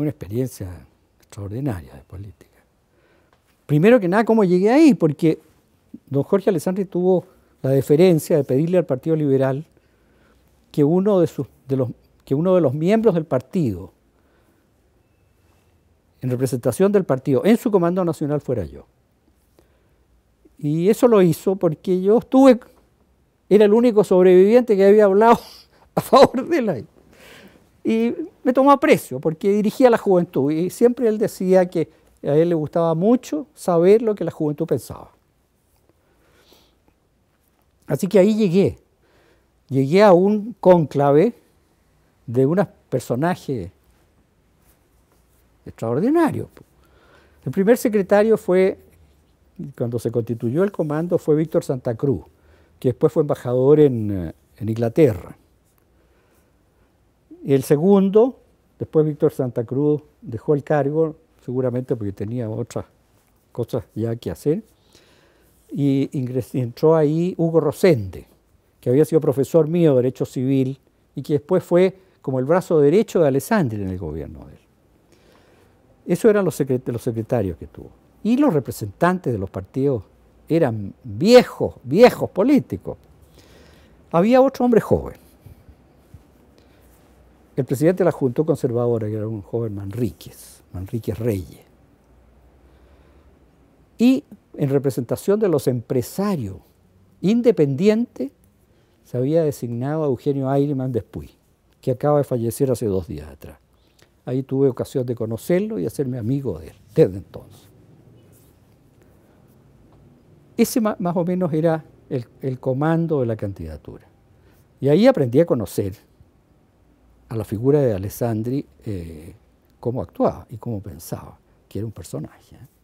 una experiencia extraordinaria de política. Primero que nada, cómo llegué ahí, porque don Jorge Alessandri tuvo la deferencia de pedirle al Partido Liberal que uno de, sus, que uno de los miembros del partido, en representación del partido, en su comando nacional fuera yo. Y eso lo hizo porque yo estuve, era el único sobreviviente que había hablado a favor de la y me tomó aprecio porque dirigía a la juventud y siempre él decía que a él le gustaba mucho saber lo que la juventud pensaba. Así que ahí llegué, llegué a un cónclave de un personaje extraordinario. El primer secretario fue, cuando se constituyó el comando, fue Víctor Santa Cruz, que después fue embajador en eh, Inglaterra. El segundo, después Víctor Santa Cruz dejó el cargo, seguramente porque tenía otras cosas ya que hacer, y entró ahí Hugo Rosende, que había sido profesor mío de Derecho Civil y que después fue como el brazo derecho de Alessandri en el gobierno de él. Eso eran los, secretarios que tuvo. Y los representantes de los partidos eran viejos, viejos políticos. Había otro hombre joven, el presidente de la Junta Conservadora, que era un joven Manríquez, Manríquez Reyes, y en representación de los empresarios independientes, se había designado a Eugenio Aireman Despuy, que acaba de fallecer hace dos días atrás. Ahí tuve ocasión de conocerlo y hacerme amigo de él desde entonces. Ese más o menos era el, el comando de la candidatura. Y ahí aprendí a conocer a la figura de Alessandri eh, cómo actuaba y cómo pensaba, que era un personaje. ¿eh?